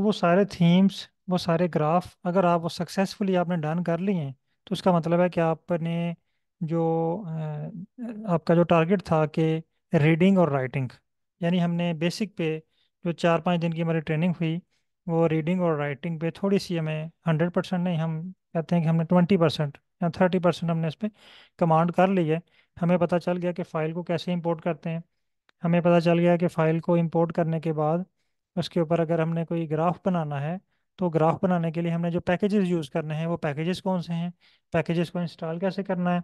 तो वो सारे थीम्स वो सारे ग्राफ अगर आप वो सक्सेसफुली आपने डन कर लिए हैं तो उसका मतलब है कि आपने जो आपका जो टारगेट था कि रीडिंग और राइटिंग यानी हमने बेसिक पे जो चार पाँच दिन की हमारी ट्रेनिंग हुई वो रीडिंग और राइटिंग पे थोड़ी सी हमें हंड्रेड परसेंट नहीं हम कहते हैं कि हमने ट्वेंटी परसेंट या थर्टी परसेंट हमने इस पर कमांड कर ली है हमें पता चल गया कि फ़ाइल को कैसे इंपोर्ट करते हैं हमें पता चल गया कि फ़ाइल को इंपोर्ट करने के बाद उसके ऊपर अगर हमने कोई ग्राफ बनाना है तो ग्राफ बनाने के लिए हमने जो पैकेजेस यूज़ करने हैं वो पैकेजेस कौन से हैं पैकेजेस को इंस्टॉल कैसे करना है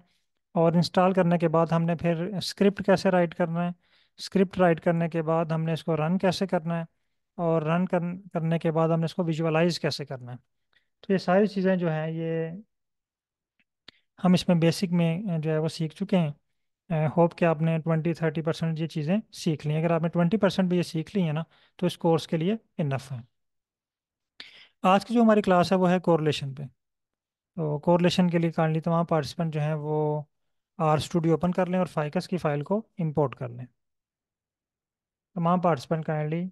और इंस्टॉल करने के बाद हमने फिर स्क्रिप्ट कैसे राइट करना है स्क्रिप्ट राइट करने के बाद हमने इसको रन कैसे करना है और रन कर, करने के बाद हमने इसको विजुअलाइज कैसे करना है तो ये सारी चीज़ें जो हैं ये हम इसमें बेसिक में जो है वो सीख चुके हैं होप कि आपने ट्वेंटी थर्टी परसेंट ये चीज़ें सीख ली अगर आपने ट्वेंटी परसेंट भी ये सीख ली है ना तो इस कोर्स के लिए इनफ है आज की जो हमारी क्लास है वो है कोरलेशन पे तो कोरलेशन के लिए काइंडली तमाम पार्टिसिपेंट जो हैं वो आर स्टूडियो ओपन कर लें और फाइकस की फ़ाइल को इम्पोर्ट कर लें तमाम participant kindly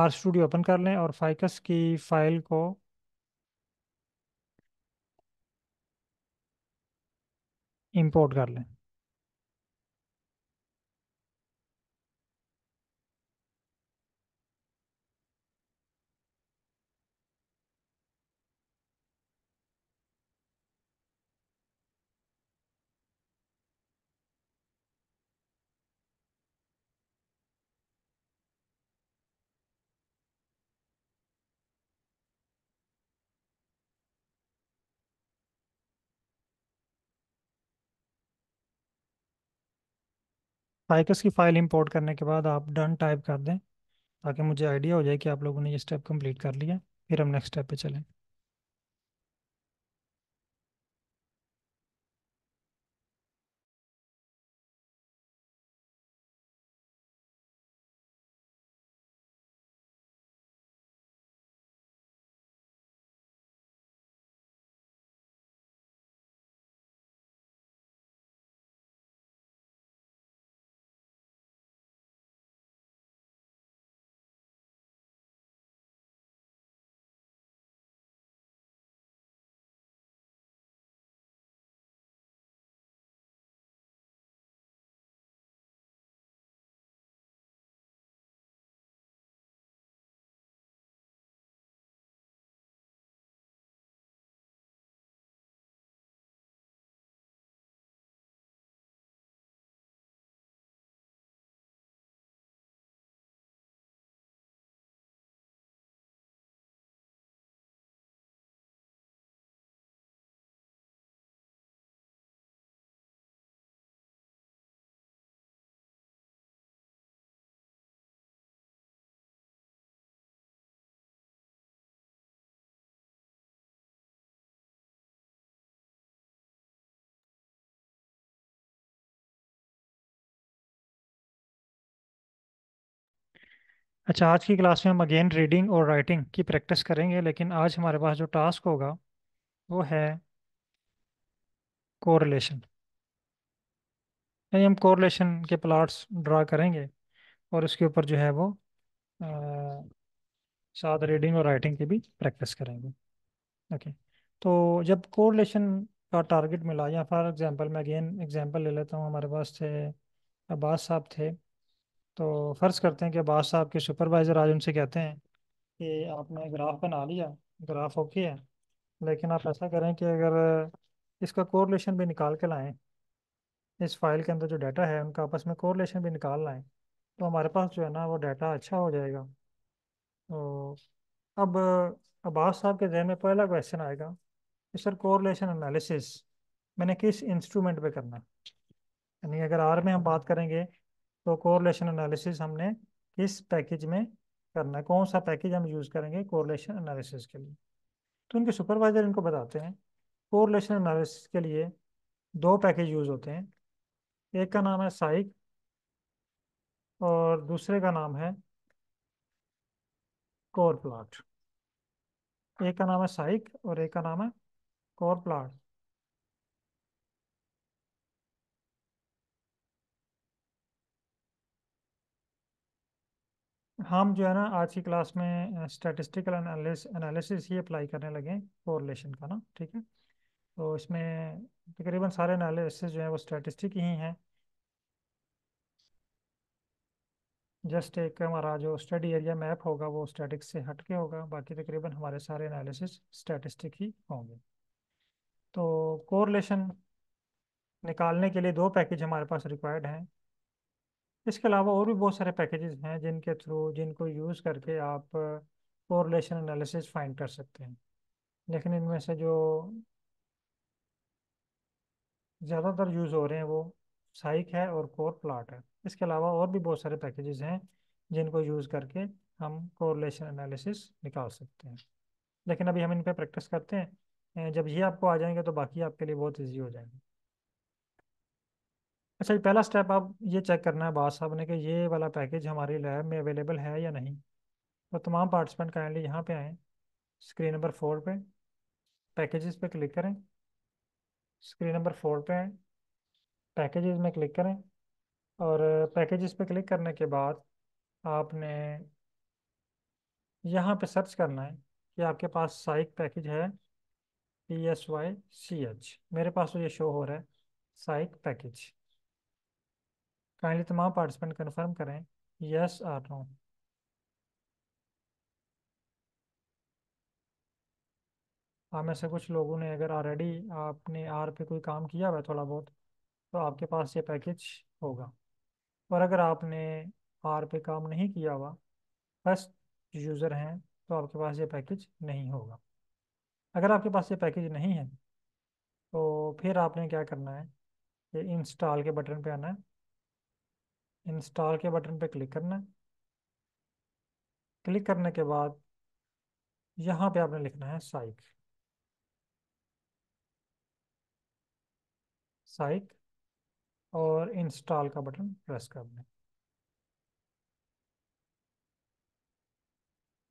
R studio open कर लें और फाइकस की फ़ाइल को इम्पोर्ट कर लें फाइकस की फाइल इंपोर्ट करने के बाद आप डन टाइप कर दें ताकि मुझे आइडिया हो जाए कि आप लोगों ने ये स्टेप कंप्लीट कर लिया फिर हम नेक्स्ट स्टेप पे चलें अच्छा आज की क्लास में हम अगेन रीडिंग और राइटिंग की प्रैक्टिस करेंगे लेकिन आज हमारे पास जो टास्क होगा वो है कोरिलेशन यानी हम कोरिलेशन के प्लाट्स ड्रा करेंगे और उसके ऊपर जो है वो आ, साथ रीडिंग और राइटिंग की भी प्रैक्टिस करेंगे ओके तो जब कोरिलेशन का टारगेट मिला या फॉर एग्जांपल मैं अगेन एग्जांपल ले लेता हूँ हमारे पास थे अब्बास साहब थे तो फर्ज करते हैं कि बाद साहब के सुपरवाइजर आज उनसे कहते हैं कि आपने ग्राफ बना लिया ग्राफ ओके है लेकिन आप ऐसा करें कि अगर इसका कोरिलेशन भी निकाल के लाएं इस फाइल के अंदर जो डाटा है उनका आपस में कोरिलेशन भी निकाल लाएं तो हमारे पास जो है ना वो डाटा अच्छा हो जाएगा तो अब अब्बास साहब के जहन में पहला क्वेश्चन आएगा कि सर कोरिलेशन एनालिसिस मैंने किस इंस्ट्रूमेंट पे करना है यानी अगर आर में हम बात करेंगे तो कोरलेशन एनालिसिस हमने किस पैकेज में करना है कौन सा पैकेज हम यूज़ करेंगे कोरलेशन एनालिसिस के लिए तो उनके सुपरवाइजर इनको बताते हैं कोरलेशन एनालिसिस के लिए दो पैकेज यूज़ होते हैं एक का नाम है साइक और दूसरे का नाम है कोर प्लाट एक का नाम है साइक और एक का नाम है कोर प्लाट हम जो है ना आज की क्लास में स्टैटिस्टिकल एनालिसिस ही अप्लाई करने लगे हैं का ना ठीक है तो इसमें तकरीबन सारे एनालिसिस जो है वो स्टैटिस्टिक ही हैं जस्ट एक हमारा जो स्टडी एरिया मैप होगा वो स्टैटिक्स से हट के होगा बाकी तकरीबन हमारे सारे एनालिसिस स्टैटिस्टिक ही होंगे तो कोरलेशन निकालने के लिए दो पैकेज हमारे पास रिक्वायर्ड हैं इसके अलावा और भी बहुत सारे पैकेजेस हैं जिनके थ्रू जिनको यूज़ करके आप कोरिलेशन एनालिसिस फाइंड कर सकते हैं लेकिन इनमें से जो ज़्यादातर यूज़ हो रहे हैं वो साइक है और कोर प्लाट है इसके अलावा और भी बहुत सारे पैकेजेस हैं जिनको यूज़ करके हम कोरिलेशन एनालिसिस निकाल सकते हैं लेकिन अभी हम इन पर प्रैक्टिस करते हैं जब ये आपको आ जाएंगे तो बाकी आपके लिए बहुत ईजी हो जाएंगे अच्छा ये पहला स्टेप आप ये चेक करना है बाद साहब ने कि ये वाला पैकेज हमारी लैब में अवेलेबल है या नहीं तो तमाम पार्टिसिपेंट काइंडली यहाँ पे आएँ स्क्रीन नंबर फोर पे पैकेजेस पे क्लिक करें स्क्रीन नंबर फोर पे आएँ पैकेजेस में क्लिक करें और पैकेजेस पे क्लिक करने के बाद आपने यहाँ पे सर्च करना है कि आपके पास साइक पैकेज है P S Y C H मेरे पास तो ये शो हो रहा है साइक पैकेज काइंडली तमाम पार्टिसिपेंट कन्फर्म करें यस आर नो आप में से कुछ लोगों ने अगर ऑलरेडी आपने आर पे कोई काम किया हुआ थोड़ा बहुत तो आपके पास ये पैकेज होगा और अगर आपने आर पे काम नहीं किया हुआ फर्स्ट यूज़र हैं तो आपके पास ये पैकेज नहीं होगा अगर आपके पास ये पैकेज नहीं है तो फिर आपने क्या करना है ये इंस्टॉल के बटन पे आना है इंस्टॉल के बटन पे क्लिक करना है क्लिक करने के बाद यहाँ पे आपने लिखना है साइक साइक और इंस्टॉल का बटन प्रेस करना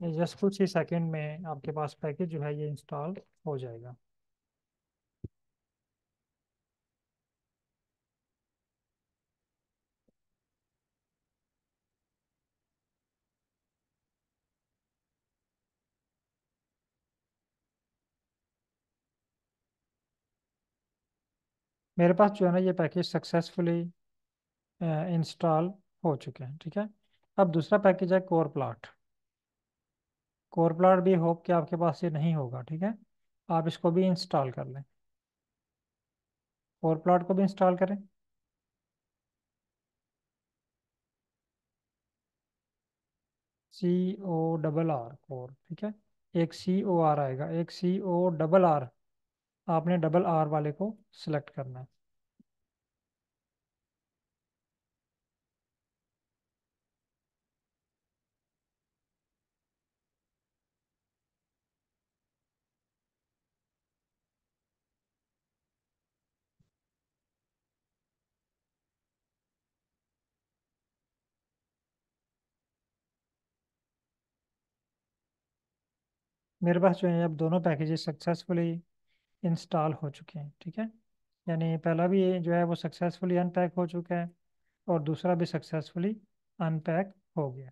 है जस्ट कुछ ही सेकंड में आपके पास पैकेज जो है ये इंस्टॉल हो जाएगा मेरे पास जो है ना ये पैकेज सक्सेसफुली इंस्टॉल हो चुके हैं ठीक है अब दूसरा पैकेज है कोर प्लाट कोर प्लाट भी होप कि आपके पास ये नहीं होगा ठीक है आप इसको भी इंस्टॉल कर लें कोर प्लाट को भी इंस्टॉल करें C O double R core ठीक है एक सी ओ आर आएगा एक सी ओ डबल आर आपने डबल आर वाले को सिलेक्ट करना है मेरे पास जो है अब दोनों पैकेजेस सक्सेसफुली इंस्टॉल हो चुके हैं ठीक है यानी पहला भी जो है वो सक्सेसफुली अनपैक हो चुका है और दूसरा भी सक्सेसफुली अनपैक हो गया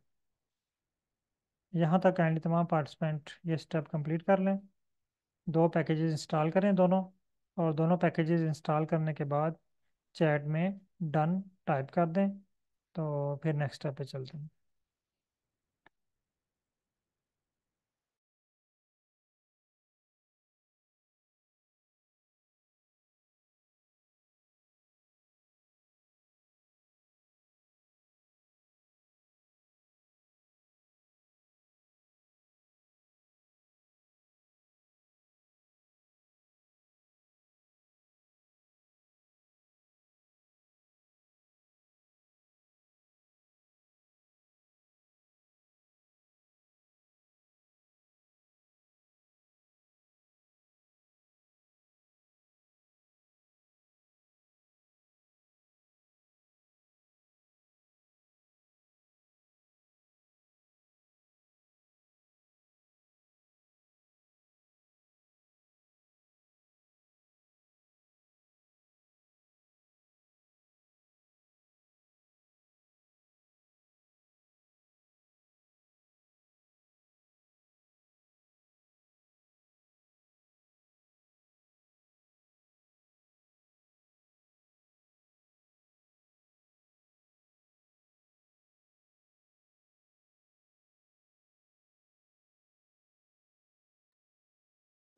यहाँ तक काइंडली तमाम पार्टिसिपेंट ये स्टेप कंप्लीट कर लें दो पैकेजेस इंस्टॉल करें दोनों और दोनों पैकेजेस इंस्टॉल करने के बाद चैट में डन टाइप कर दें तो फिर नेक्स्ट स्टेप पे चलते हैं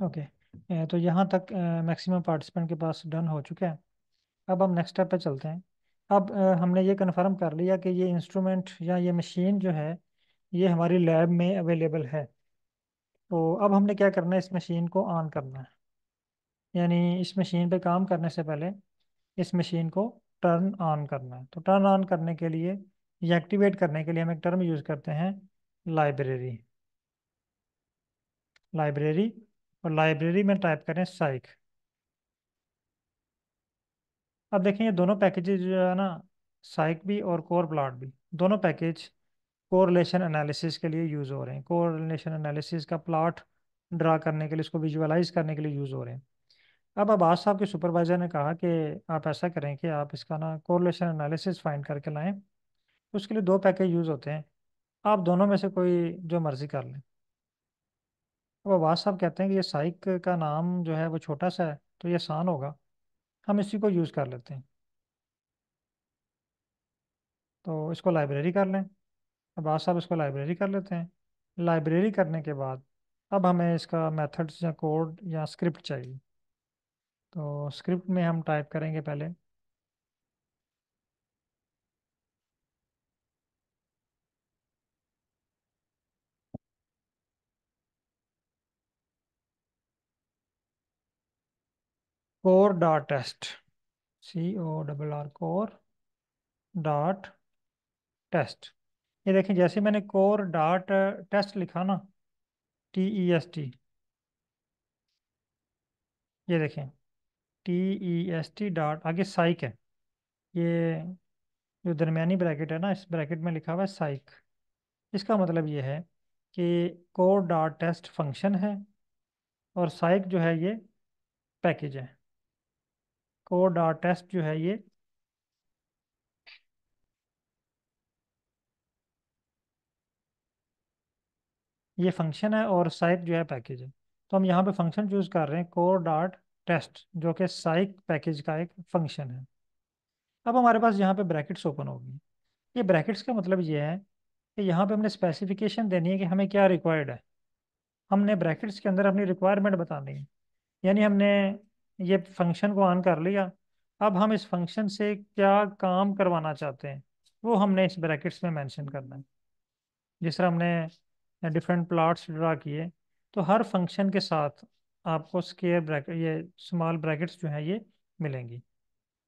ओके okay. तो यहाँ तक मैक्सिमम पार्टिसिपेंट के पास डन हो चुका है अब हम नेक्स्ट स्टेप पे चलते हैं अब हमने ये कन्फर्म कर लिया कि ये इंस्ट्रूमेंट या ये मशीन जो है ये हमारी लैब में अवेलेबल है तो अब हमने क्या करना है इस मशीन को ऑन करना है यानी इस मशीन पे काम करने से पहले इस मशीन को टर्न ऑन करना है तो टर्न ऑन करने के लिए या एक्टिवेट करने के लिए हम एक टर्म यूज़ करते हैं लाइब्रेरी लाइब्रेरी और लाइब्रेरी में टाइप करें साइक अब देखें ये दोनों पैकेजेस जो है ना साइक भी और कोर प्लाट भी दोनों पैकेज कोरलेशन एनालिसिस के लिए यूज़ हो रहे हैं कोरिलेशन एनालिसिस का प्लाट ड्रा करने के लिए इसको विजुअलाइज करने के लिए यूज़ हो रहे हैं अब आज साहब के सुपरवाइज़र ने कहा कि आप ऐसा करें कि आप इसका ना कोरलेशन एनालिसिस फाइंड करके लाएँ उसके लिए दो पैकेज यूज़ होते हैं आप दोनों में से कोई जो मर्ज़ी कर लें अब आवाज़ साहब कहते हैं कि ये साइक का नाम जो है वो छोटा सा है तो ये आसान होगा हम इसी को यूज़ कर लेते हैं तो इसको लाइब्रेरी कर लें वबाज साहब इसको लाइब्रेरी कर लेते हैं लाइब्रेरी करने के बाद अब हमें इसका मेथड्स या कोड या स्क्रिप्ट चाहिए तो स्क्रिप्ट में हम टाइप करेंगे पहले core dot test c o double R core dot test ये देखें जैसे मैंने कोर डॉट टेस्ट लिखा ना टी ई एस टी ये देखें T E S T dot आगे साइक है ये जो दरमियानी ब्रैकेट है ना इस ब्रैकेट में लिखा हुआ है साइक इसका मतलब ये है कि कोर डॉट टेस्ट फंक्शन है और साइक जो है ये पैकेज है कोड डॉट टेस्ट जो है ये ये फंक्शन है और साइक जो है पैकेज है तो हम यहाँ पे फंक्शन चूज कर रहे हैं कोर डॉट टेस्ट जो कि साइक पैकेज का एक फंक्शन है अब हमारे पास यहाँ पे ब्रैकेट्स ओपन होगी ये ब्रैकेट्स का मतलब ये है कि यहाँ पे हमने स्पेसिफिकेशन देनी है कि हमें क्या रिक्वायर्ड है हमने ब्रैकेट्स के अंदर अपनी रिक्वायरमेंट बतानी है यानी हमने ये फंक्शन को ऑन कर लिया अब हम इस फंक्शन से क्या काम करवाना चाहते हैं वो हमने इस ब्रैकेट्स में मेंशन करना है जिस तरह हमने डिफरेंट प्लाट्स ड्रा किए तो हर फंक्शन के साथ आपको स्केयर ब्रैकेट ये स्मॉल ब्रैकेट्स जो हैं ये मिलेंगी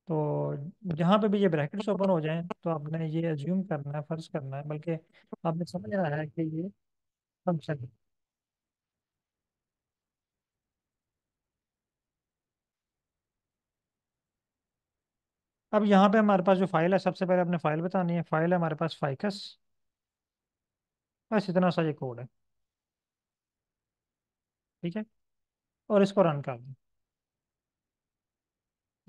तो जहाँ पे भी ये ब्रैकेट्स ओपन हो जाएं तो आपने ये एज्यूम करना है फर्ज करना है बल्कि आपने समझ रहा है कि ये फंक्शन है अब यहाँ पे हमारे पास जो फाइल है सबसे पहले अपने फाइल बतानी है फाइल है हमारे पास फाइकस बस इतना सा ये कोड है ठीक है और इसको रन कर दें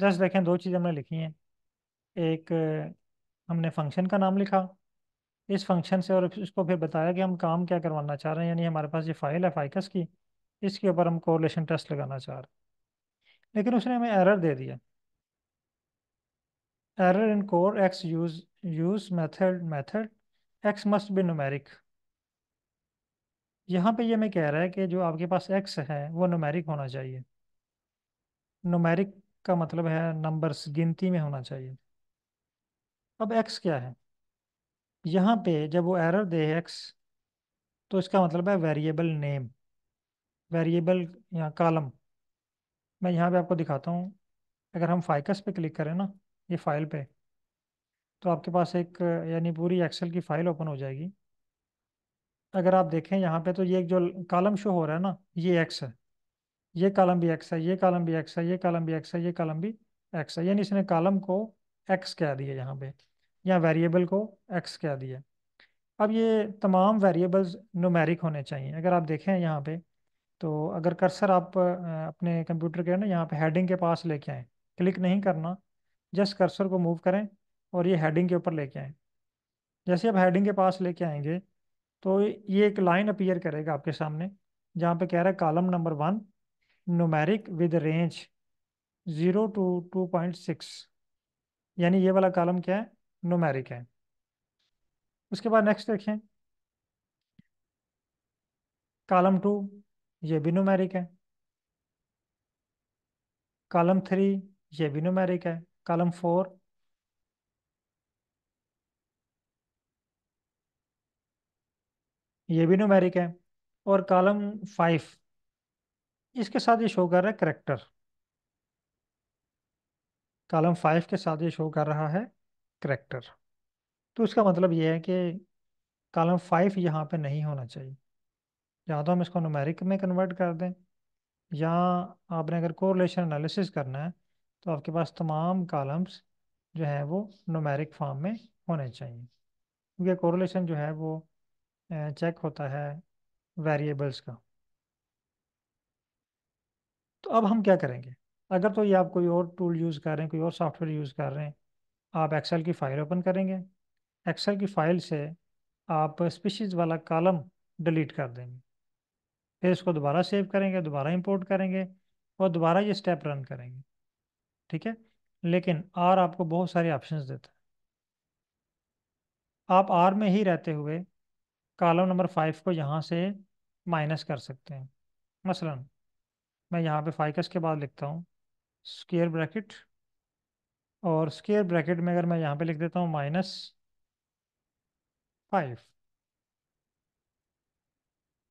जस्ट देखें दो चीज़ें हमने लिखी हैं एक हमने फंक्शन का नाम लिखा इस फंक्शन से और इसको फिर बताया कि हम काम क्या करवाना चाह रहे हैं यानी हमारे पास ये फाइल है फाइकस की इसके ऊपर हम कोरिलेशन टेस्ट लगाना चाह रहे हैं लेकिन उसने हमें एरर दे दिया error in core x use use method method x must be numeric यहाँ पे ये मैं कह रहा है कि जो आपके पास x है वो नुमेरिक होना चाहिए नुमेरिक का मतलब है नंबर्स गिनती में होना चाहिए अब x क्या है यहाँ पे जब वो एरर दे x तो इसका मतलब है वेरिएबल नेम वेरिएबल यहाँ कॉलम मैं यहाँ पे आपको दिखाता हूँ अगर हम फाइकस पे क्लिक करें ना ये फाइल पे तो आपके पास एक यानी पूरी एक्सेल की फाइल ओपन हो जाएगी अगर आप देखें यहाँ पे तो ये जो कालम शो हो रहा है ना ये एक्स है ये कॉलम भी एक्स है ये कॉलम भी एक्स है ये कॉलम भी एक्स है ये कॉलम भी एक्स है यानी इसने कालम को एक्स कह दिया यहाँ पे या वेरिएबल को एक्स कह दिया अब ये तमाम वेरिएबल्स नोमेरिक होने चाहिए अगर आप देखें यहाँ पे तो अगर कर्सर आप अपने कंप्यूटर के ना यहाँ पे हेडिंग के पास लेके आएँ क्लिक नहीं करना जस्ट कर्सर को मूव करें और ये हेडिंग के ऊपर लेके आए जैसे आप हेडिंग के पास लेके आएंगे तो ये एक लाइन अपीयर करेगा आपके सामने जहाँ पे कह रहा है column number one numeric with range zero to two point six यानी ये वाला कॉलम क्या है नोमेरिक है उसके बाद नेक्स्ट देखें कॉलम टू ये भी नोमेरिक है कॉलम थ्री ये भी नोमेरिक है column 4 ये भी नोमेरिक है और कॉलम फाइव इसके साथ ये शो कर रहा है करेक्टर कॉलम फाइव के साथ ये शो कर रहा है करेक्टर तो इसका मतलब ये है कि कॉलम फाइव यहाँ पे नहीं होना चाहिए या तो हम इसको नोमेरिक में कन्वर्ट कर दें या आपने अगर कोरिलेशन एनालिसिस करना है तो आपके पास तमाम कॉलम्स जो है वो नोमेरिक फॉर्म में होने चाहिए क्योंकि कोरोलेशन जो है वो चेक होता है वेरिएबल्स का तो अब हम क्या करेंगे अगर तो ये आप कोई और टूल यूज़ कर रहे हैं कोई और सॉफ्टवेयर यूज़ कर रहे हैं आप एक्सेल की फ़ाइल ओपन करेंगे एक्सेल की फ़ाइल से आप स्पीशीज़ वाला कॉलम डिलीट कर देंगे फिर इसको दोबारा सेव करेंगे दोबारा इंपोर्ट करेंगे और दोबारा ये स्टेप रन करेंगे ठीक है लेकिन आर आपको बहुत सारे ऑप्शन देता है आप आर में ही रहते हुए कॉलम नंबर फाइव को यहाँ से माइनस कर सकते हैं मसलन मैं यहाँ पे फाइकस के बाद लिखता हूँ स्केयर ब्रैकेट और स्केयर ब्रैकेट में अगर मैं यहाँ पे लिख देता हूँ माइनस फाइव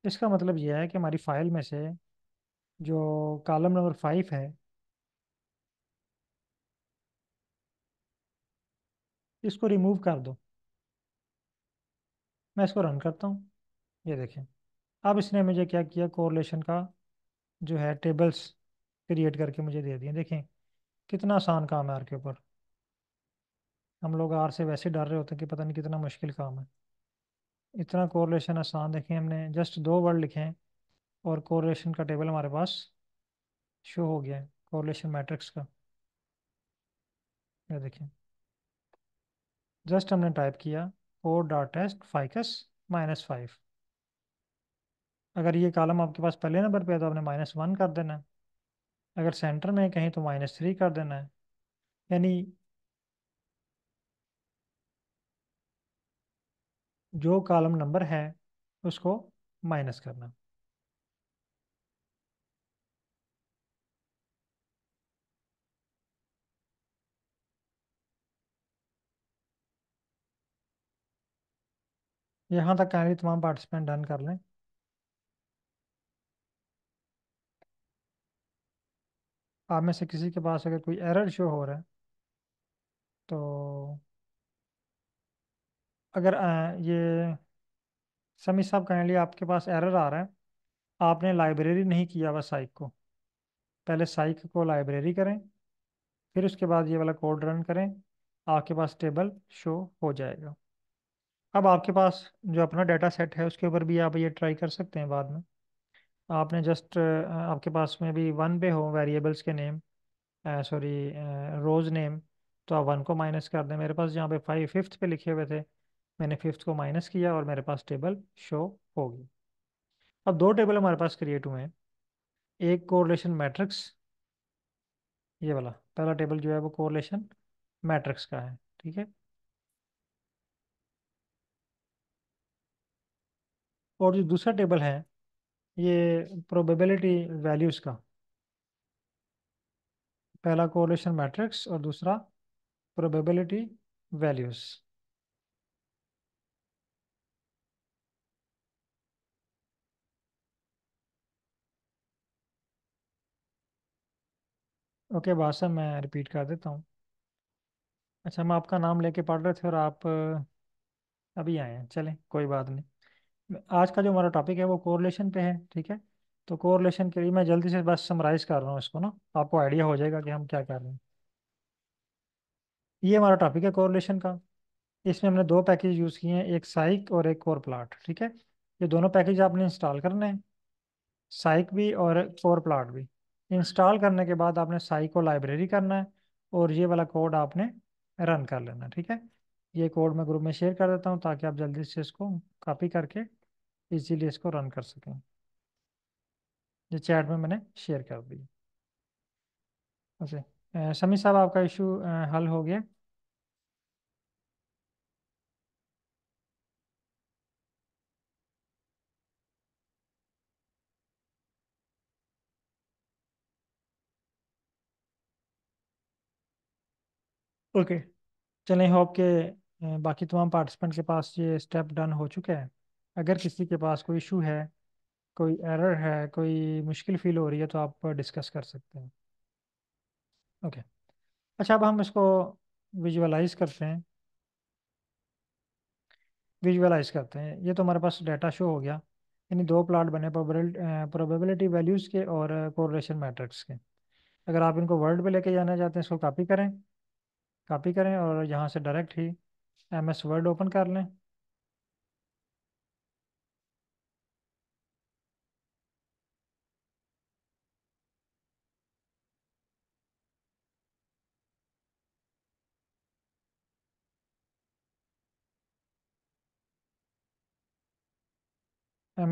इसका मतलब यह है कि हमारी फाइल में से जो कॉलम नंबर फाइव है इसको रिमूव कर दो मैं इसको रन करता हूँ ये देखें अब इसने मुझे क्या किया कोरलेशन का जो है टेबल्स क्रिएट करके मुझे दे दिए देखें कितना आसान काम है आर के ऊपर हम लोग आर से वैसे डर रहे होते हैं कि पता नहीं कितना मुश्किल काम है इतना कोरलेशन आसान देखें हमने जस्ट दो वर्ड लिखे हैं और कोरलेशन का टेबल हमारे पास शो हो गया है कोरलेशन मैट्रिक्स का ये देखें जस्ट हमने टाइप किया four dot test ficus minus five अगर ये कॉलम आपके पास पहले नंबर पे है तो आपने माइनस वन कर देना है अगर सेंटर में कहीं तो माइनस थ्री कर देना है यानी जो कॉलम नंबर है उसको माइनस करना यहाँ तक काइंडली तमाम पार्टिसिपेंट डन कर लें आप में से किसी के पास अगर कोई एरर शो हो रहा है तो अगर ये समी साहब काइंडली आपके पास एरर आ रहा है आपने लाइब्रेरी नहीं किया हुआ साइक को पहले साइक को लाइब्रेरी करें फिर उसके बाद ये वाला कोड रन करें आपके पास टेबल शो हो जाएगा अब आपके पास जो अपना डाटा सेट है उसके ऊपर भी आप ये ट्राई कर सकते हैं बाद में आपने जस्ट आपके पास में भी वन पे हो वेरिएबल्स के नेम सॉरी रोज नेम तो आप वन को माइनस कर दें मेरे पास जहाँ पे फाइव फिफ्थ पे लिखे हुए थे मैंने फिफ्थ को माइनस किया और मेरे पास टेबल शो होगी अब दो टेबल हमारे पास क्रिएट हुए हैं एक कोरलेशन मैट्रिक्स ये वाला पहला टेबल जो है वो कोरलेशन मैट्रिक्स का है ठीक है और जो दूसरा टेबल है ये प्रोबेबिलिटी वैल्यूज़ का पहला कोरिलेशन मैट्रिक्स और दूसरा प्रोबेबिलिटी वैल्यूज़ ओके बासा मैं रिपीट कर देता हूँ अच्छा हम आपका नाम लेके पढ़ रहे थे और आप अभी आए हैं चलें कोई बात नहीं आज का जो हमारा टॉपिक है वो कोरलेशन पे है ठीक है तो कोरलेशन के लिए मैं जल्दी से बस समराइज कर रहा हूँ इसको ना आपको आइडिया हो जाएगा कि हम क्या कर रहे हैं ये हमारा टॉपिक है कोरलेशन का इसमें हमने दो पैकेज यूज़ किए हैं एक साइक और एक कोर प्लाट ठीक है ये दोनों पैकेज आपने इंस्टॉल करने हैं साइक भी और कोर प्लाट भी इंस्टॉल करने के बाद आपने साइक को लाइब्रेरी करना है और ये वाला कोड आपने रन कर लेना ठीक है ये कोड मैं ग्रुप में शेयर कर देता हूँ ताकि आप जल्दी से इसको कॉपी करके इजीली इसको रन कर सकें जो चैट में मैंने शेयर कर दी अच्छा समी साहब आपका इशू हल हो गया ओके okay. चलें होप के बाकी तमाम पार्टिसिपेंट के पास ये स्टेप डन हो चुका है अगर किसी के पास कोई इशू है कोई एरर है कोई मुश्किल फील हो रही है तो आप डिस्कस कर सकते हैं ओके okay. अच्छा अब हम इसको विजुअलाइज करते हैं विजुअलाइज करते हैं ये तो हमारे पास डाटा शो हो गया यानी दो प्लाट बने प्रोबेबिलिटी वैल्यूज़ के और कोरिलेशन मैट्रिक्स के अगर आप इनको वर्ड पे लेके जाना चाहते हैं इसको कॉपी करें कॉपी करें और यहाँ से डायरेक्ट ही एम एस वर्ड ओपन कर लें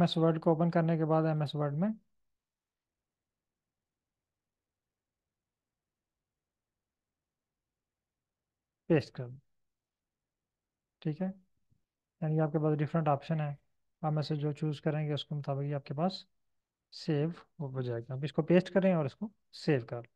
एम एस वर्ड को ओपन करने के बाद एम एस वर्ड में पेस्ट कर ठीक है यानी आपके पास डिफरेंट ऑप्शन है आप में से जो चूज़ करेंगे उसके मुताबिक आपके पास सेव हो जाएगा अब इसको पेस्ट करें और इसको सेव कर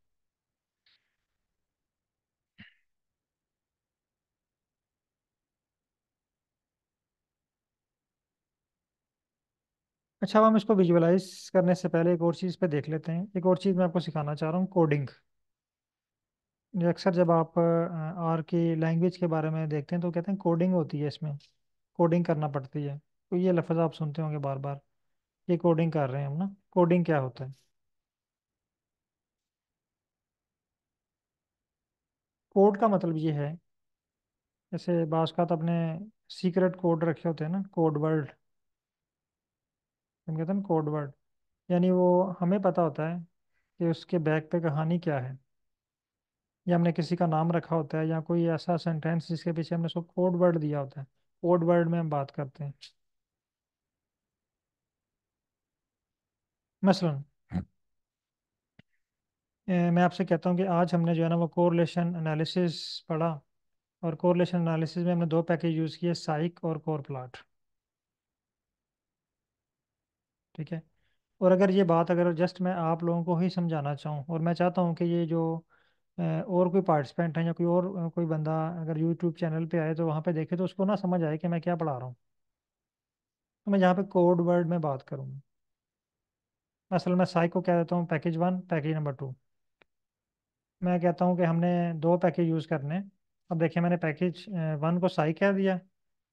अच्छा अब हम इसको विजुअलाइज करने से पहले एक और चीज़ पे देख लेते हैं एक और चीज़ मैं आपको सिखाना चाह रहा हूँ कोडिंग अक्सर जब आप आर की लैंग्वेज के बारे में देखते हैं तो कहते हैं कोडिंग होती है इसमें कोडिंग करना पड़ती है तो ये लफ्ज़ आप सुनते होंगे बार बार ये कोडिंग कर रहे हैं हम ना कोडिंग क्या होता है कोड का मतलब ये है जैसे बास का तो अपने सीक्रेट कोड रखे होते हैं ना कोड वर्ल्ड हैं कहते हैं कोड वर्ड यानी वो हमें पता होता है कि उसके बैक पे कहानी क्या है या हमने किसी का नाम रखा होता है या कोई ऐसा सेंटेंस जिसके पीछे हमने उसको कोड वर्ड दिया होता है कोड वर्ड में हम बात करते हैं मसलन हाँ। मैं आपसे कहता हूँ कि आज हमने जो है ना वो कोरिलेशन एनालिसिस पढ़ा और कोरिलेशन एनालिसिस में हमने दो पैकेज यूज़ किए साइक और कोर प्लाट ठीक है और अगर ये बात अगर जस्ट मैं आप लोगों को ही समझाना चाहूँ और मैं चाहता हूँ कि ये जो और कोई पार्टिसिपेंट है या कोई और कोई बंदा अगर यूट्यूब चैनल पे आए तो वहाँ पे देखे तो उसको ना समझ आए कि मैं क्या पढ़ा रहा हूँ तो मैं यहाँ पे कोड वर्ड में बात करूँगा असल में साई को कह देता हूँ package one package number two मैं कहता हूँ कि हमने दो पैकेज यूज़ करने अब देखिए मैंने पैकेज वन को साई कह दिया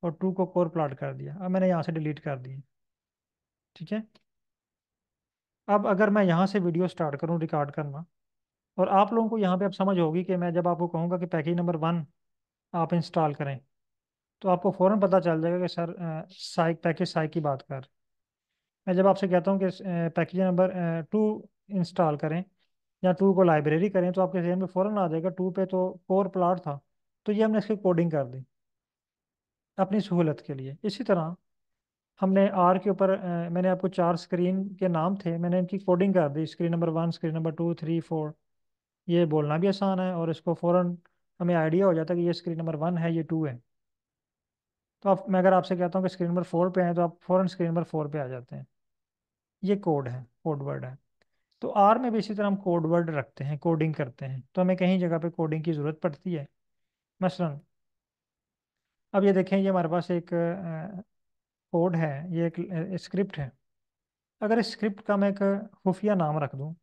और टू को कोर प्लाट कर दिया अब मैंने यहाँ से डिलीट कर दिया ठीक है अब अगर मैं यहाँ से वीडियो स्टार्ट करूँ रिकॉर्ड करना और आप लोगों को यहाँ पे अब समझ होगी कि मैं जब आपको कहूँगा कि पैकेज नंबर वन आप इंस्टॉल करें तो आपको फ़ौर पता चल जाएगा कि सर साइक पैकेज साइक की बात कर मैं जब आपसे कहता हूँ कि पैकेज नंबर टू इंस्टॉल करें या टू को लाइब्रेरी करें तो आपके जहन में फ़ौर आ जाएगा टू पे तो कोर प्लाट था तो ये हमने इसकी कोडिंग कर दी अपनी सहूलत के लिए इसी तरह हमने आर के ऊपर मैंने आपको चार स्क्रीन के नाम थे मैंने इनकी कोडिंग कर दी screen number one screen number two three four ये बोलना भी आसान है और इसको फ़ौरन हमें आइडिया हो जाता है कि ये स्क्रीन नंबर वन है ये टू है तो आप मैं अगर आपसे कहता हूँ कि स्क्रीन नंबर फोर पे हैं तो आप फ़ौर स्क्रीन नंबर फोर पे आ जाते हैं ये कोड है कोड वर्ड है तो आर में भी इसी तरह हम कोड वर्ड रखते हैं कोडिंग करते हैं तो हमें कहीं जगह पे कोडिंग की ज़रूरत पड़ती है मसलन अब ये देखें ये हमारे पास एक कोड है ये एक स्क्रिप्ट है अगर इस स्क्रिप्ट का मैं एक खुफिया नाम रख दूँ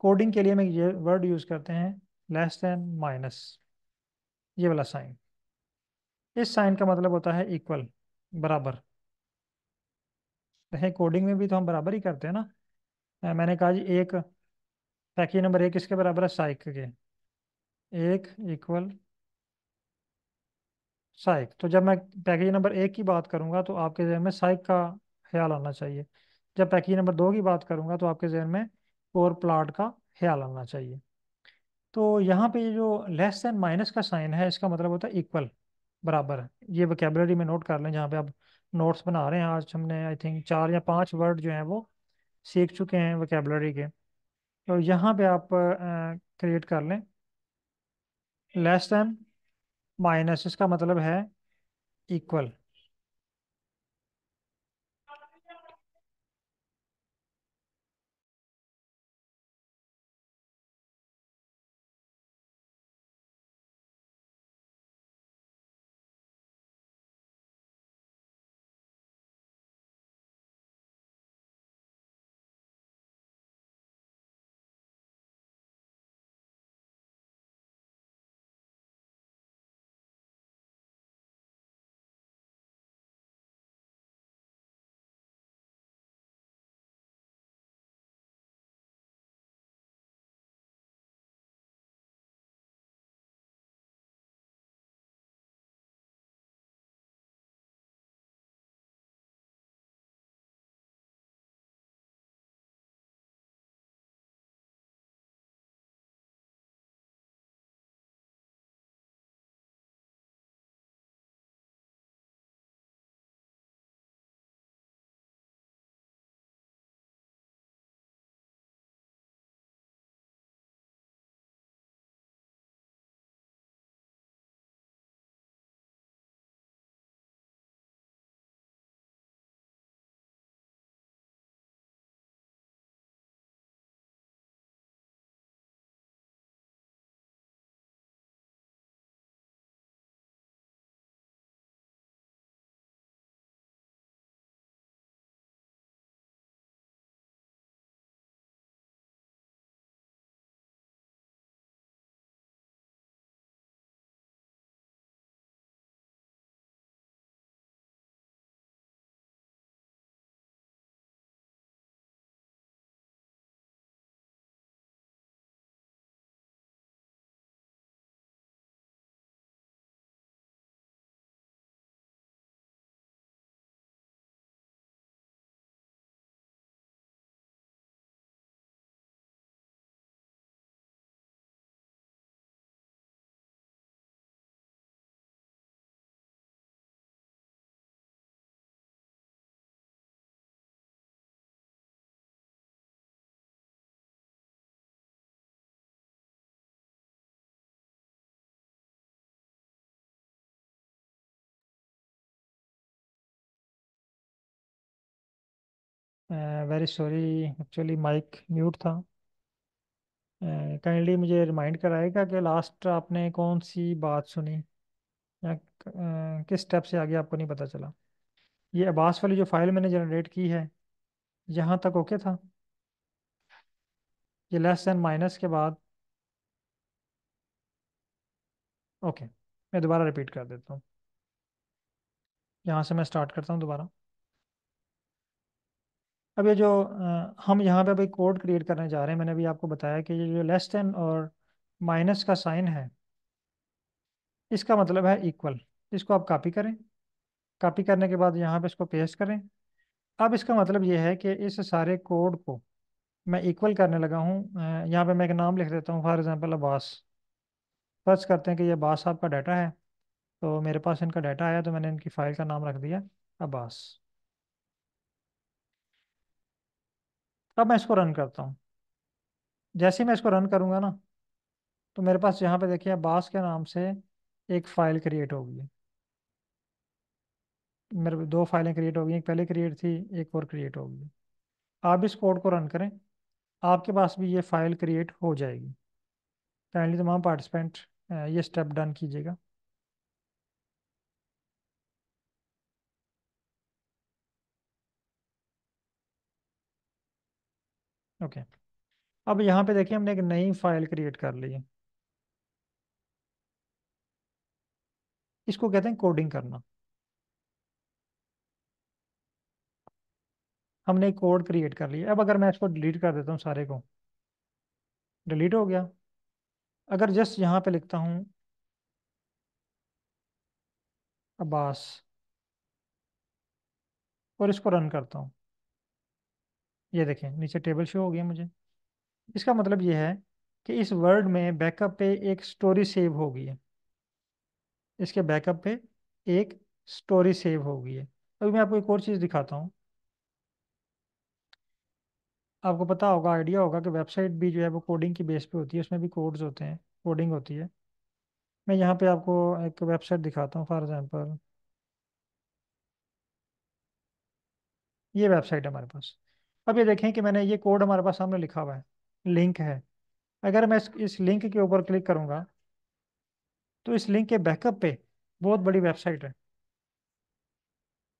कोडिंग के लिए मैं ये वर्ड यूज़ करते हैं लेस दैन माइनस ये वाला साइन इस साइन का मतलब होता है इक्वल बराबर रहे कोडिंग में भी तो हम बराबर ही करते हैं ना मैंने कहा जी एक फैक्ट्री नंबर एक इसके बराबर है साइक के एक इक्वल साइक तो जब मैं पैकेज नंबर एक की बात करूंगा तो आपके जहन में साइक का ख्याल आना चाहिए जब पैकेज नंबर दो की बात करूंगा तो आपके जहन में और प्लाट का ख्याल आना चाहिए तो यहाँ पे जो लेस दैन माइनस का साइन है इसका मतलब होता है इक्वल बराबर ये वकेबलरी में नोट कर लें जहाँ पे आप नोट्स बना रहे हैं आज हमने आई थिंक चार या पांच वर्ड जो हैं वो सीख चुके हैं वकेबलरी के तो यहाँ पे आप क्रिएट कर लें लेस दैन माइनस इसका मतलब है equal very sorry actually mic mute था काइंडली मुझे रिमाइंड कराएगा कि लास्ट आपने कौन सी बात सुनी या किस स्टेप से आगे आपको नहीं पता चला ये अब्बास वाली जो फाइल मैंने जनरेट की है यहाँ तक ओके था ये लेस एंड माइनस के बाद ओके मैं दोबारा रिपीट कर देता हूँ यहाँ से मैं स्टार्ट करता हूँ दोबारा अब ये जो हम यहाँ पे भाई कोड क्रिएट करने जा रहे हैं मैंने अभी आपको बताया कि ये जो लेस देन और माइनस का साइन है इसका मतलब है इक्वल इसको आप कॉपी करें कॉपी करने के बाद यहाँ पे इसको पेस्ट करें अब इसका मतलब ये है कि इस सारे कोड को मैं इक्वल करने लगा हूँ यहाँ पे मैं एक नाम लिख देता हूँ फॉर एग्ज़ाम्पल अब्बास सर्च करते हैं कि ये अब्बास साहब का डाटा है तो मेरे पास इनका डाटा आया तो मैंने इनकी फ़ाइल का नाम रख दिया अब्बास तब मैं इसको रन करता हूँ जैसे ही मैं इसको रन करूँगा ना तो मेरे पास यहाँ पे देखिए बास के नाम से एक फ़ाइल क्रिएट होगी मेरे दो फाइलें क्रिएट हो गई एक पहले क्रिएट थी एक और क्रिएट होगी आप इस कोड को रन करें आपके पास भी ये फ़ाइल क्रिएट हो जाएगी काइंडली तमाम पार्टिसिपेंट ये स्टेप डन कीजिएगा ओके अब यहाँ पे देखिए हमने एक नई फाइल क्रिएट कर ली है इसको कहते हैं कोडिंग करना हमने एक कोड क्रिएट कर लिया अब अगर मैं इसको डिलीट कर देता हूँ सारे को डिलीट हो गया अगर जस्ट यहाँ पे लिखता हूँ अब्बास और इसको रन करता हूँ ये देखें नीचे टेबल शो हो गया मुझे इसका मतलब ये है कि इस वर्ड में बैकअप पे एक स्टोरी सेव हो गई है इसके बैकअप पे एक स्टोरी सेव हो गई है अभी मैं आपको एक और चीज़ दिखाता हूँ आपको पता होगा आइडिया होगा कि वेबसाइट भी जो है वो कोडिंग की बेस पे होती है उसमें भी कोड्स होते हैं कोडिंग होती है मैं यहाँ पे आपको एक वेबसाइट दिखाता हूँ फॉर एग्ज़ाम्पल ये वेबसाइट है हमारे पास अब ये देखें कि मैंने ये कोड हमारे पास सामने लिखा हुआ है लिंक है अगर मैं इस, इस लिंक के ऊपर क्लिक करूँगा तो इस लिंक के बैकअप पे बहुत बड़ी वेबसाइट है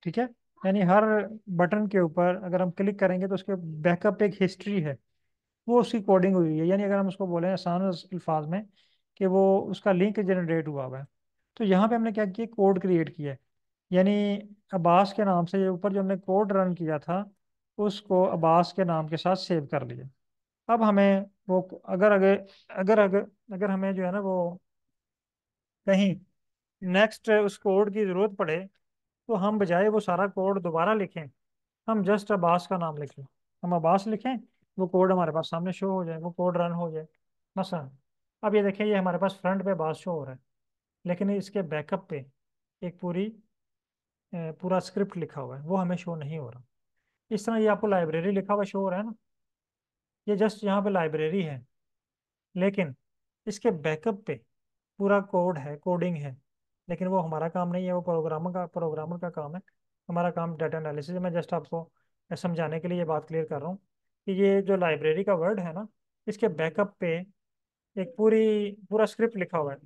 ठीक है यानी हर बटन के ऊपर अगर हम क्लिक करेंगे तो उसके बैकअप पे एक हिस्ट्री है वो उसकी कोडिंग हुई है यानी अगर हम उसको बोलें आसान अल्फाज में कि वो उसका लिंक जनरेट हुआ हुआ है तो यहाँ पे हमने क्या किया कोड क्रिएट किया है यानी अब्बास के नाम से ये ऊपर जो हमने कोड रन किया था उसको अब्बास के नाम के साथ सेव कर लिया अब हमें वो अगर अगर अगर अगर अगर हमें जो है ना वो कहीं नेक्स्ट उस कोड की ज़रूरत पड़े तो हम बजाय वो सारा कोड दोबारा लिखें हम जस्ट अब्बास का नाम लिखें हम अब्बास लिखें वो कोड हमारे पास सामने शो हो जाए वो कोड रन हो जाए बस अब ये देखें ये हमारे पास फ्रंट पे अब्बास शो हो रहा है लेकिन इसके बैकअप पे एक पूरी पूरा स्क्रिप्ट लिखा हुआ है वो हमें शो नहीं हो रहा इस तरह ये आपको लाइब्रेरी लिखा हुआ शोर है ना ये जस्ट यहाँ पे लाइब्रेरी है लेकिन इसके बैकअप पे पूरा कोड है कोडिंग है लेकिन वो हमारा काम नहीं है वो प्रोग्रामर का प्रोग्रामर का काम है हमारा काम डाटा एनालिसिस मैं जस्ट आपको समझाने के लिए ये बात क्लियर कर रहा हूँ कि ये जो लाइब्रेरी का वर्ड है ना इसके बैकअप पे एक पूरी पूरा स्क्रिप्ट लिखा हुआ है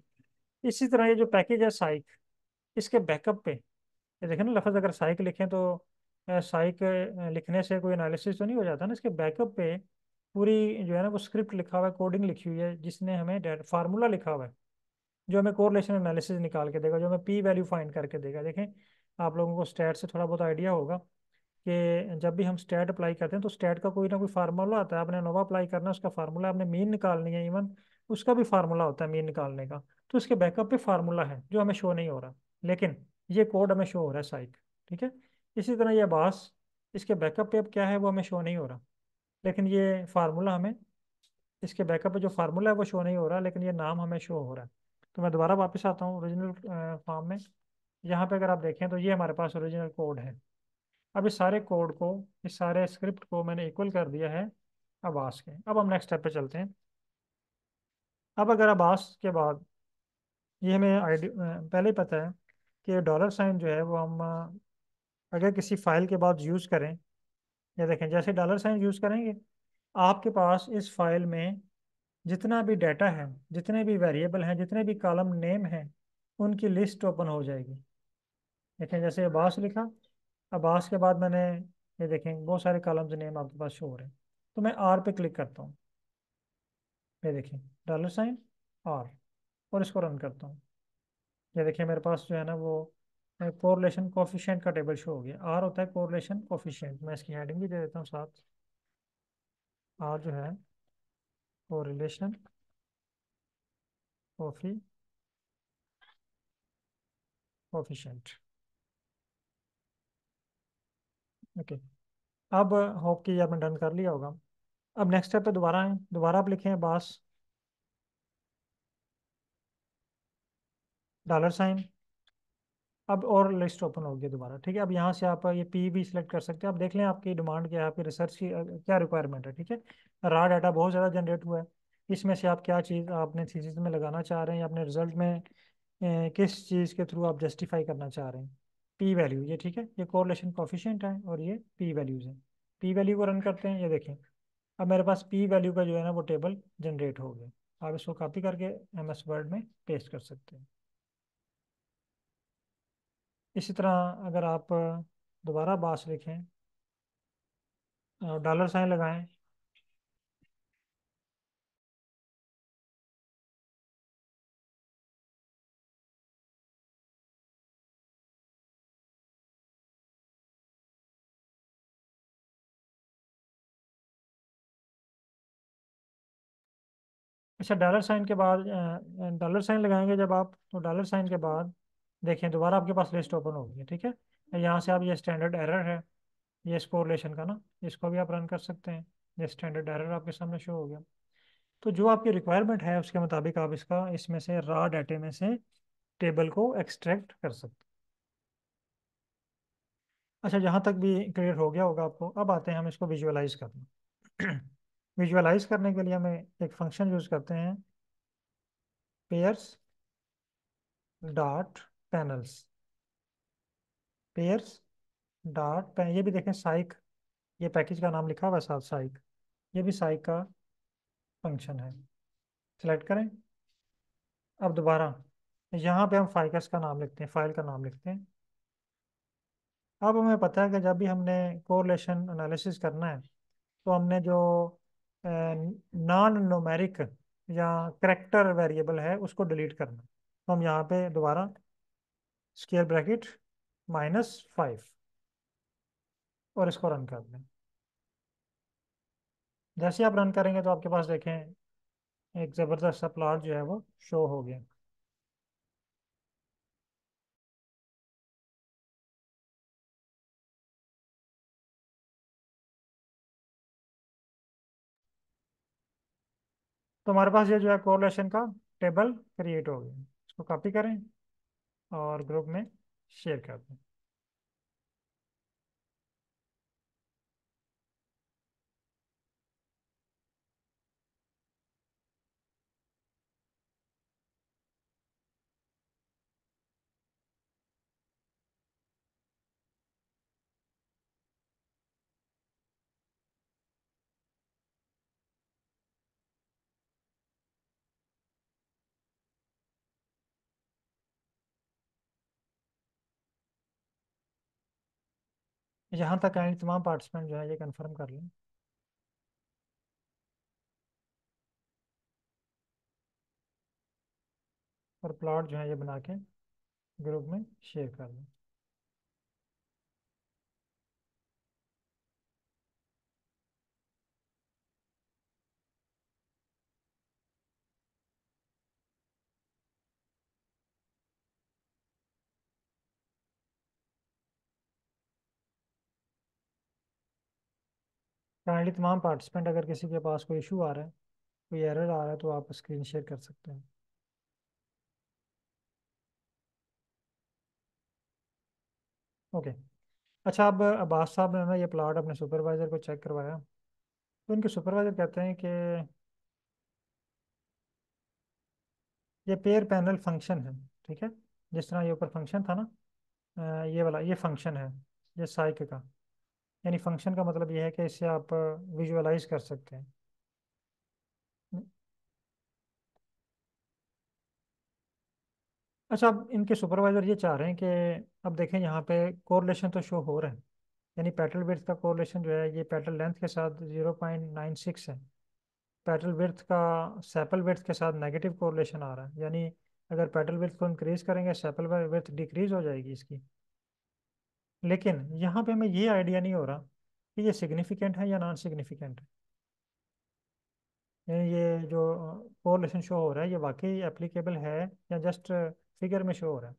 इसी तरह ये जो पैकेज है साइक इसके बैकअप पे ये देखें ना लफज अगर साइक लिखें तो साइक लिखने से कोई एनालिसिस तो नहीं हो जाता ना इसके बैकअप पे पूरी जो है ना वो स्क्रिप्ट लिखा हुआ है कोडिंग लिखी हुई है जिसने हमें फार्मूला लिखा हुआ है जो हमें कोरलेशन एनालिसिस निकाल के देगा जो हमें पी वैल्यू फाइंड करके देगा देखें आप लोगों को स्टैट से थोड़ा बहुत आइडिया होगा कि जब भी हम स्टैट अप्लाई करते हैं तो स्टैट का कोई ना कोई फार्मूला आता है आपने नोवा अप्लाई करना है उसका फार्मूला आपने मीन निकालनी है इवन उसका भी फार्मूला होता है मीन निकालने का तो इसके बैकअप पे फार्मूला है जो हमें शो नहीं हो रहा लेकिन ये कोड हमें शो हो रहा है साइक ठीक है इसी तरह ये बास इसके बैकअप पे अब क्या है वो हमें शो नहीं हो रहा लेकिन ये फार्मूला हमें इसके बैकअप पे जो फार्मूला है वो शो नहीं हो रहा लेकिन ये नाम हमें शो हो रहा है तो मैं दोबारा वापस आता हूँ ओरिजिनल फॉर्म में यहाँ पे अगर आप देखें तो ये हमारे पास ओरिजिनल कोड है अब इस सारे कोड को इस सारे स्क्रिप्ट को मैंने इक्वल कर दिया है आवास के अब हम नेक्स्ट स्टेप पर चलते हैं अब अगर आवास के बाद ये हमें आईडी पहले ही पता है कि डॉलर साइन जो है वो हम अगर किसी फाइल के बाद यूज़ करें या देखें जैसे डॉलर साइन यूज़ करेंगे आपके पास इस फाइल में जितना भी डाटा है जितने भी वेरिएबल हैं जितने भी कॉलम नेम हैं उनकी लिस्ट ओपन हो जाएगी देखें जैसे अब्बास लिखा अब्बास के बाद मैंने ये देखें बहुत सारे कॉलम्स नेम आपके पास शो हो रहे हैं तो मैं आर पे क्लिक करता हूँ ये देखें डॉलर साइन आर और इसको रन करता हूँ ये देखें मेरे पास जो है ना वो कोरलेशन कोफिशियंट का टेबल शो हो गया आर होता है कोरलेशन कोफिशिएंट मैं इसकी हेडिंग भी दे देता हूँ साथ आर जो है कोरिलेशन कोफी कोफिशिएंट ओके अब होप कि आपने डन कर लिया होगा अब नेक्स्ट स्टेप पे दोबारा आए दोबारा आप लिखें बास डॉलर साइन अब और लिस्ट ओपन हो गया दोबारा ठीक है अब यहाँ से आप ये पी भी सिलेक्ट कर सकते हैं आप देख लें आपकी डिमांड क्या है आपकी रिसर्च की क्या रिक्वायरमेंट है ठीक है रा डाटा बहुत ज़्यादा जनरेट हुआ है इसमें से आप क्या चीज़ आपने थीसिस में लगाना चाह रहे हैं या अपने रिजल्ट में ए, किस चीज़ के थ्रू आप जस्टिफाई करना चाह रहे हैं पी वैल्यू ये ठीक है ये कोरलेशन कॉफिशेंट है और ये पी वैल्यूज़ हैं पी वैल्यू को रन करते हैं ये देखें अब मेरे पास पी वैल्यू का जो है ना वो टेबल जनरेट हो गया आप इसको कॉपी करके एम एस वर्ड में पेस्ट कर सकते हैं इसी तरह अगर आप दोबारा बास लिखें डॉलर साइन लगाएं अच्छा डॉलर साइन के बाद डॉलर साइन लगाएंगे जब आप तो डॉलर साइन के बाद देखिए दोबारा आपके पास लिस्ट ओपन होगी ठीक है यहाँ से आप ये स्टैंडर्ड एरर है ये स्कोरलेशन का ना इसको भी आप रन कर सकते हैं ये स्टैंडर्ड एरर आपके सामने शो हो गया तो जो आपकी रिक्वायरमेंट है उसके मुताबिक आप इसका इसमें से रॉ डाटे में से टेबल को एक्सट्रैक्ट कर सकते हैं अच्छा जहाँ तक भी क्लियर हो गया होगा आपको अब आते हैं हम इसको विजुअलाइज करना विजुअलाइज करने के लिए हमें एक फंक्शन यूज़ करते हैं pairs dot panels pairs dot ये भी देखें साइक ये पैकेज का नाम लिखा हुआ साथ साइक ये भी साइक का फंक्शन है सेलेक्ट करें अब दोबारा यहाँ पे हम फाइकस का नाम लिखते हैं फाइल का नाम लिखते हैं अब हमें पता है कि जब भी हमने कोरलेशन एनालिसिस करना है तो हमने जो नॉन नोमेरिक या करेक्टर वेरिएबल है उसको डिलीट करना तो हम यहाँ पे दोबारा स्केयर ब्रैकेट माइनस फाइव और इसको रन कर दें जैसे आप रन करेंगे तो आपके पास देखें एक ज़बरदस्त सा प्लाट जो है वो शो हो गया तो हमारे पास ये जो है कोरिलेशन का टेबल क्रिएट हो गया इसको कॉपी करें और ग्रुप में शेयर कर दें यहाँ तक आए तमाम पार्टिसिपेंट जो है ये कंफर्म कर लें और प्लॉट जो है ये बना के ग्रुप में शेयर कर लें काइंडली तमाम पार्टिसिपेंट अगर किसी के पास कोई इशू आ रहा है कोई एरर आ रहा है तो आप स्क्रीन शेयर कर सकते हैं ओके okay. अच्छा अब अब्बास साहब ने ना ये प्लाट अपने सुपरवाइज़र को चेक करवाया तो उनके सुपरवाइज़र कहते हैं कि ये पेयर पैनल फंक्शन है ठीक है जिस तरह ये ऊपर फंक्शन था ना ये वाला ये फंक्शन है ये साइक का यानी फंक्शन का मतलब यह है कि इसे आप विजुअलाइज कर सकते हैं अच्छा अब इनके सुपरवाइजर ये चाह रहे हैं कि अब देखें यहाँ पे कोरिलेशन तो शो हो रहे हैं यानी पेटल वर्थ का कोरिलेशन जो है ये पेटल लेंथ के साथ 0.96 है पेटल वर्थ का सेपल वर्थ के साथ नेगेटिव कोरिलेशन आ रहा है यानी अगर पेटल वर्थ को इंक्रीज करेंगे सेपल वर्थ डिक्रीज हो जाएगी इसकी लेकिन यहाँ पे हमें ये आइडिया नहीं हो रहा कि ये सिग्निफिकेंट है या नॉन सिग्निफिकेंट है ये जो कोरिलेशन शो हो रहा है ये वाकई एप्लीकेबल है या जस्ट फिगर में शो हो रहा है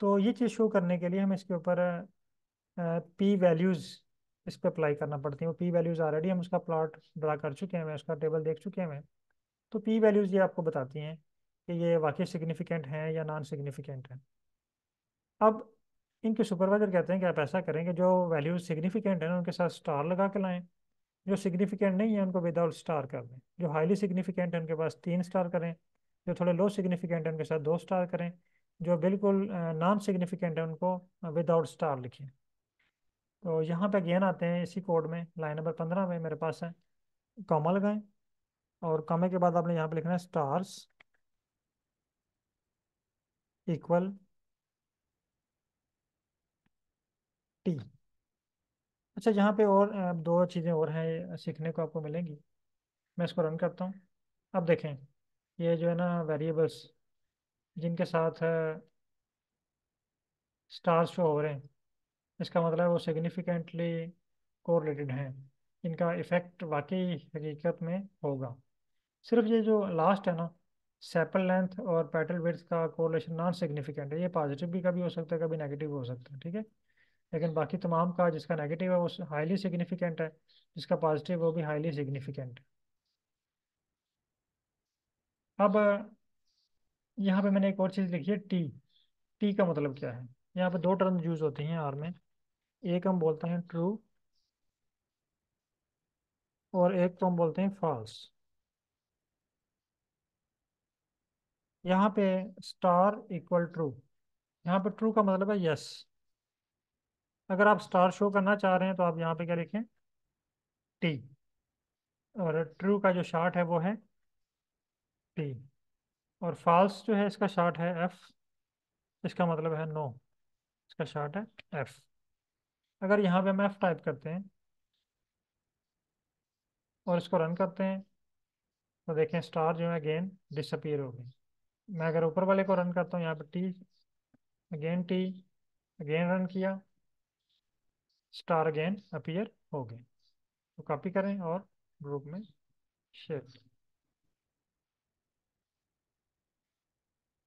तो ये चीज़ शो करने के लिए हम इसके ऊपर पी वैल्यूज़ इस पर अप्लाई करना पड़ती है वो पी वैल्यूज़ ऑलरेडी हम उसका प्लॉट ड्रा कर चुके हैं उसका टेबल देख चुके हैं तो पी वैल्यूज़ ये आपको बताती हैं कि ये वाकई सिग्निफिकेंट हैं या नॉन सिग्निफिकेंट हैं अब इनके सुपरवाइजर कहते हैं कि आप ऐसा करें कि जो वैल्यूज सिग्निफिकेंट है ना उनके साथ स्टार लगा के लाएं जो सिग्निफिकेंट नहीं है उनको विदाउट स्टार कर दें जो हाईली सिग्निफिकेंट है उनके पास तीन स्टार करें जो थोड़े लो सिग्निफिकेंट है उनके साथ दो स्टार करें जो बिल्कुल नॉन सिग्निफिकेंट है उनको विदाउट स्टार लिखें तो यहाँ पे गेन आते हैं इसी कोड में लाइन नंबर पंद्रह में मेरे पास है कॉमा लगाएं और कॉमे के बाद आपने यहाँ पे लिखना है स्टार्स इक्वल टी अच्छा यहाँ पे और दो चीज़ें और हैं सीखने को आपको मिलेंगी मैं इसको रन करता हूँ अब देखें ये जो है ना वेरिएबल्स जिनके साथ स्टार्स शो हो रहे हैं इसका मतलब वो सिग्निफिकेंटली कोरिलेटेड हैं इनका इफ़ेक्ट वाकई हकीकत में होगा सिर्फ ये जो लास्ट है ना सेपल लेंथ और पैटल वर्थ का कोरिलेशन नॉन सिग्निफिकेंट है ये पॉजिटिव भी कभी हो सकता है कभी नेगेटिव हो सकता है ठीक है लेकिन बाकी तमाम का जिसका नेगेटिव है वो हाईली सिग्निफिकेंट है जिसका पॉजिटिव वो भी हाईली सिग्निफिकेंट है अब यहाँ पे मैंने एक और चीज़ लिखी है टी टी का मतलब क्या है यहाँ पे दो टर्म यूज होते हैं आर में एक हम बोलते हैं ट्रू और एक तो हम बोलते हैं फॉल्स यहाँ पे स्टार इक्वल ट्रू यहाँ पे ट्रू का मतलब है यस अगर आप स्टार शो करना चाह रहे हैं तो आप यहाँ पे क्या लिखें टी और ट्रू का जो शार्ट है वो है टी और फॉल्स जो है इसका शार्ट है एफ इसका मतलब है नो इसका शार्ट है एफ अगर यहाँ पे हम एफ टाइप करते हैं और इसको रन करते हैं तो देखें स्टार जो है अगेन डिसअपियर हो गए मैं अगर ऊपर वाले को रन करता हूँ यहाँ पे T again T again run किया स्टार अगेन अपीयर हो गए तो कॉपी करें और ग्रुप में शेयर करें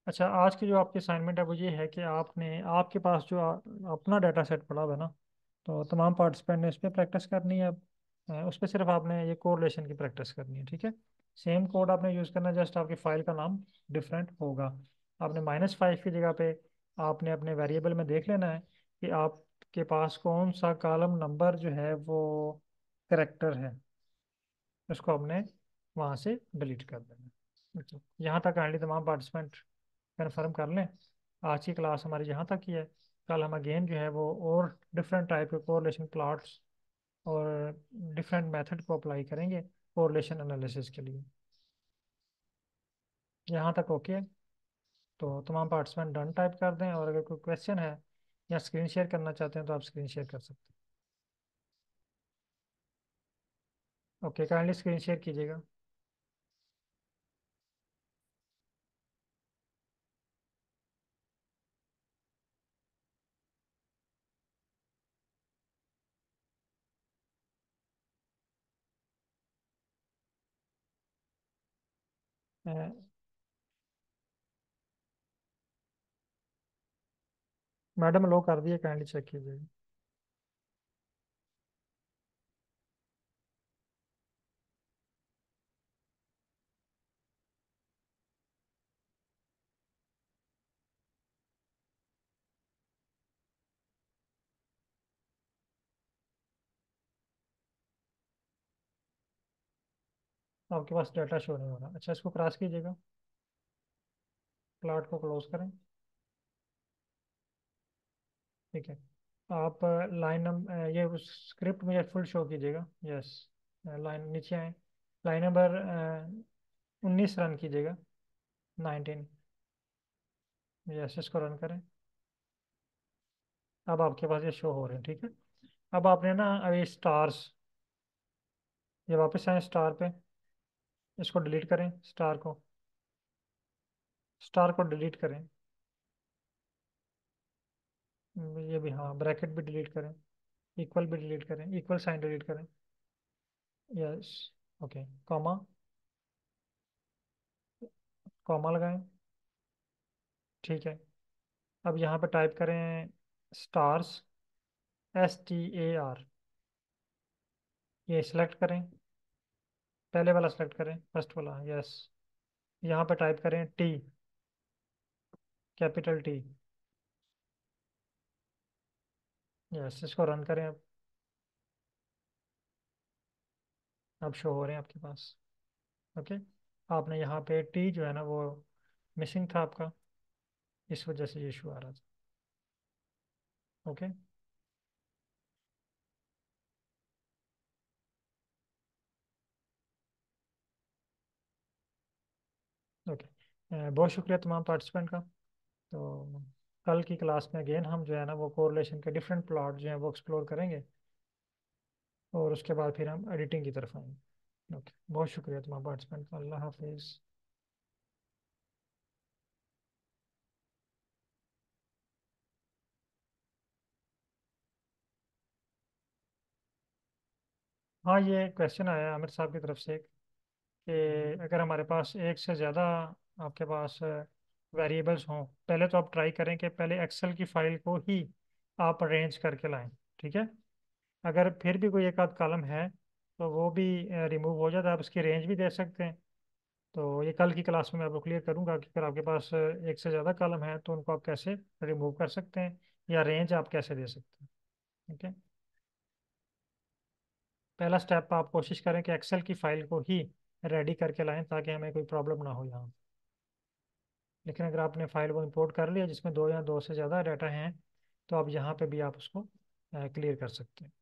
अच्छा आज की जो आपकी असाइनमेंट है वो ये है कि आपने आपके पास जो आ, अपना डाटा सेट पड़ा हुआ है ना तो तमाम पार्टिसिपेंट ने उस पर प्रैक्टिस करनी है उस पर सिर्फ आपने ये कोरिलेशन की प्रैक्टिस करनी है ठीक है सेम कोड आपने यूज़ करना जस्ट आपकी फ़ाइल का नाम डिफरेंट होगा आपने माइनस फाइव की जगह पे आपने अपने वेरिएबल में देख लेना है कि आपके पास कौन सा कॉलम नंबर जो है वो करेक्टर है उसको हमने वहाँ से डिलीट कर देना तो यहाँ तक आइंडली तमाम पार्टिसिपेंट कन्फर्म कर लें आज की क्लास हमारी यहाँ तक ही है कल हम अगेन जो है वो और डिफरेंट टाइप के कोरलेशन प्लाट्स और डिफरेंट मेथड को अप्लाई करेंगे कोरलेशन एनालिसिस के लिए यहाँ तक ओके तो तमाम पार्टिसिपेंट डन टाइप कर दें और अगर कोई क्वेश्चन है या स्क्रीन शेयर करना चाहते हैं तो आप स्क्रीन शेयर कर सकते हैं ओके काइंडली स्क्रीन शेयर कीजिएगा Uh, मैडम लो कर दिए काइंडली चेक कीजिए आपके पास डाटा शो नहीं हो रहा अच्छा इसको क्रॉस कीजिएगा प्लाट को क्लोज करें ठीक है आप लाइन नंबर ये उस स्क्रिप्ट मुझे फुल शो कीजिएगा यस लाइन नीचे आए लाइन नंबर उन्नीस रन कीजिएगा नाइनटीन यस इसको रन करें अब आपके पास ये शो हो रहे हैं ठीक है अब आपने ना अभी स्टार्स ये वापस आए स्टार पे इसको डिलीट करें स्टार को स्टार को डिलीट करें हम्म, ये भी हाँ ब्रैकेट भी डिलीट करें इक्वल भी डिलीट करें इक्वल साइन डिलीट करें यस ओके कॉमा कॉमा लगाएं ठीक है अब यहाँ पे टाइप करें stars S T A R ये सिलेक्ट करें पहले वाला सेलेक्ट करें फर्स्ट वाला यस यहाँ पे टाइप करें टी कैपिटल टी यस इसको रन करें अब अब शो हो रहे हैं आपके पास ओके आपने यहाँ पे टी जो है ना वो मिसिंग था आपका इस वजह से ये इशू आ रहा था ओके ओके बहुत शुक्रिया तमाम पार्टिसिपेंट का तो कल की क्लास में अगेन हम जो है ना वो कोरिलेशन के डिफरेंट प्लॉट जो है वो एक्सप्लोर करेंगे और उसके बाद फिर हम एडिटिंग की तरफ आएंगे ओके बहुत शुक्रिया तुम्हारा पार्टिसिपेंट का अल्लाह हाफिज़ हाँ ये क्वेश्चन आया आमिर साहब की तरफ से कि हम्म। अगर हमारे पास एक से ज़्यादा आपके पास वेरिएबल्स हों पहले तो आप ट्राई करें कि पहले एक्सेल की फाइल को ही आप अरेंज करके लाएं ठीक है अगर फिर भी कोई एक आध कॉलम है तो वो भी रिमूव हो जाता है आप उसकी रेंज भी दे सकते हैं तो ये कल की क्लास में मैं आपको क्लियर करूँगा कि अगर आपके पास एक से ज़्यादा कॉलम है तो उनको आप कैसे रिमूव कर सकते हैं या रेंज आप कैसे दे सकते हैं ठीक है पहला स्टेप आप कोशिश करें कि एक्सेल की फाइल को ही रेडी करके लाएं ताकि हमें कोई प्रॉब्लम ना हो यहाँ लेकिन अगर आपने फाइल को इंपोर्ट कर लिया जिसमें दो या दो से ज़्यादा डाटा हैं तो आप यहाँ पे भी आप उसको क्लियर कर सकते हैं